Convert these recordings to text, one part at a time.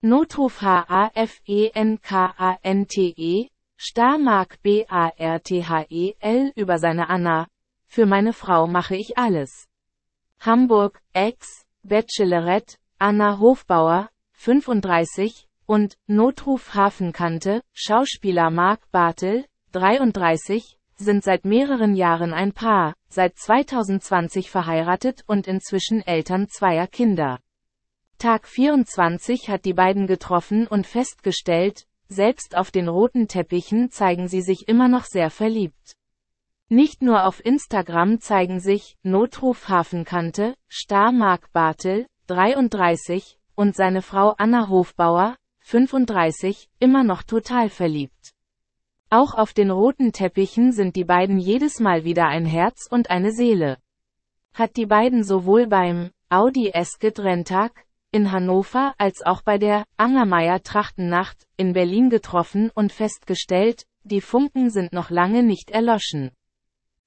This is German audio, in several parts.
Notruf H-A-F-E-N-K-A-N-T-E, e, Starmark B-A-R-T-H-E-L über seine Anna. Für meine Frau mache ich alles. Hamburg, Ex, Bachelorette, Anna Hofbauer, 35, und Notruf Hafenkante, Schauspieler Mark Bartel, 33, sind seit mehreren Jahren ein Paar, seit 2020 verheiratet und inzwischen Eltern zweier Kinder. Tag 24 hat die beiden getroffen und festgestellt, selbst auf den roten Teppichen zeigen sie sich immer noch sehr verliebt. Nicht nur auf Instagram zeigen sich Notruf Hafenkante, Star Mark Bartel, 33, und seine Frau Anna Hofbauer, 35, immer noch total verliebt. Auch auf den roten Teppichen sind die beiden jedes Mal wieder ein Herz und eine Seele. Hat die beiden sowohl beim Audi Esket Renntag in Hannover als auch bei der Angermeier Trachtennacht in Berlin getroffen und festgestellt, die Funken sind noch lange nicht erloschen.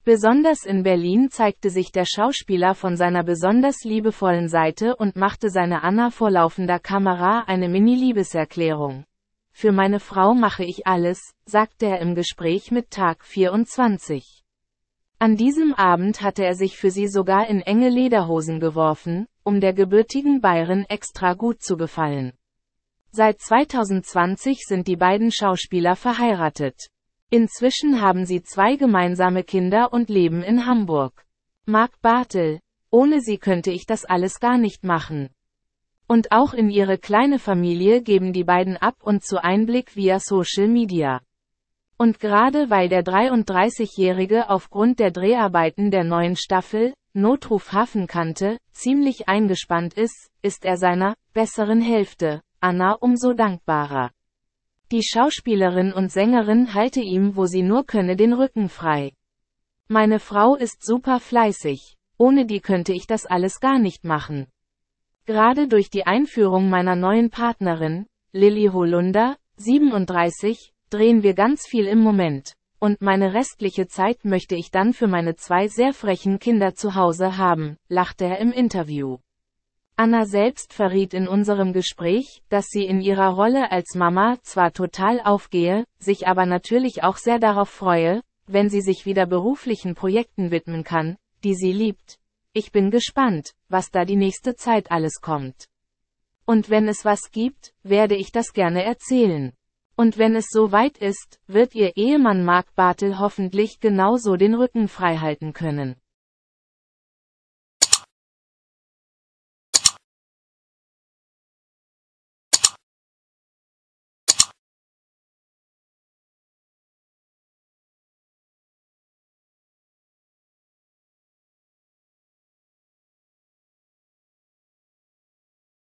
Besonders in Berlin zeigte sich der Schauspieler von seiner besonders liebevollen Seite und machte seine Anna vor laufender Kamera eine Mini-Liebeserklärung. Für meine Frau mache ich alles, sagte er im Gespräch mit Tag 24. An diesem Abend hatte er sich für sie sogar in enge Lederhosen geworfen, um der gebürtigen Bayern extra gut zu gefallen. Seit 2020 sind die beiden Schauspieler verheiratet. Inzwischen haben sie zwei gemeinsame Kinder und leben in Hamburg. Marc Bartel. Ohne sie könnte ich das alles gar nicht machen. Und auch in ihre kleine Familie geben die beiden ab und zu Einblick via Social Media. Und gerade weil der 33-Jährige aufgrund der Dreharbeiten der neuen Staffel, Notruf Hafen kannte, ziemlich eingespannt ist, ist er seiner besseren Hälfte, Anna, umso dankbarer. Die Schauspielerin und Sängerin halte ihm, wo sie nur könne, den Rücken frei. Meine Frau ist super fleißig, ohne die könnte ich das alles gar nicht machen. Gerade durch die Einführung meiner neuen Partnerin, Lilly Holunder, 37, drehen wir ganz viel im Moment. Und meine restliche Zeit möchte ich dann für meine zwei sehr frechen Kinder zu Hause haben, lachte er im Interview. Anna selbst verriet in unserem Gespräch, dass sie in ihrer Rolle als Mama zwar total aufgehe, sich aber natürlich auch sehr darauf freue, wenn sie sich wieder beruflichen Projekten widmen kann, die sie liebt. Ich bin gespannt, was da die nächste Zeit alles kommt. Und wenn es was gibt, werde ich das gerne erzählen. Und wenn es soweit ist, wird ihr Ehemann Mark Bartel hoffentlich genauso den Rücken frei halten können.